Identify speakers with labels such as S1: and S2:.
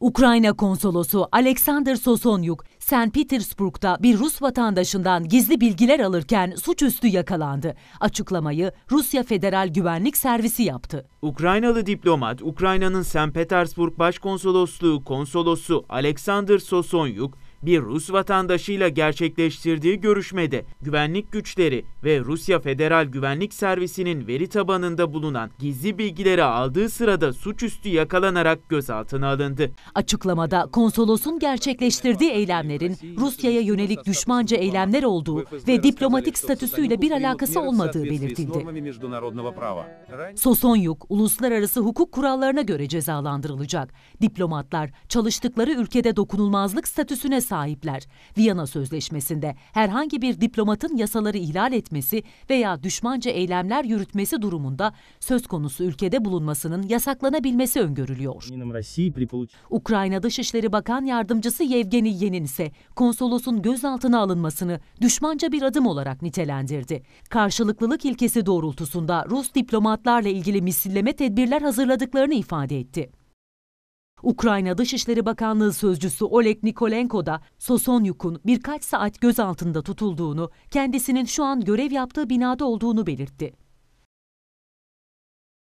S1: Ukrayna konsolosu Alexander Sosonyuk, St. Petersburg'da bir Rus vatandaşından gizli bilgiler alırken suçüstü yakalandı. Açıklamayı Rusya Federal Güvenlik Servisi yaptı.
S2: Ukraynalı diplomat, Ukrayna'nın St. Petersburg Başkonsolosluğu konsolosu Alexander Sosonyuk, bir Rus vatandaşıyla gerçekleştirdiği görüşmede güvenlik güçleri ve Rusya Federal Güvenlik Servisi'nin veri tabanında bulunan gizli bilgileri aldığı sırada suçüstü yakalanarak gözaltına alındı.
S1: Açıklamada konsolosun gerçekleştirdiği eylemlerin Rusya'ya yönelik düşmanca eylemler olduğu ve diplomatik statüsüyle bir alakası olmadığı belirtildi. Sosonyuk, uluslararası hukuk kurallarına göre cezalandırılacak. Diplomatlar çalıştıkları ülkede dokunulmazlık statüsüne sahipler. Viyana Sözleşmesi'nde herhangi bir diplomatın yasaları ihlal etmesi veya düşmanca eylemler yürütmesi durumunda söz konusu ülkede bulunmasının yasaklanabilmesi öngörülüyor. Ukrayna Dışişleri Bakan Yardımcısı Yevgeni Yenin ise konsolosun gözaltına alınmasını düşmanca bir adım olarak nitelendirdi. Karşılıklılık ilkesi doğrultusunda Rus diplomatlarla ilgili misilleme tedbirler hazırladıklarını ifade etti. Ukrayna Dışişleri Bakanlığı Sözcüsü Oleg Nikolenko da Sosonyuk'un birkaç saat gözaltında tutulduğunu, kendisinin şu an görev yaptığı binada olduğunu belirtti.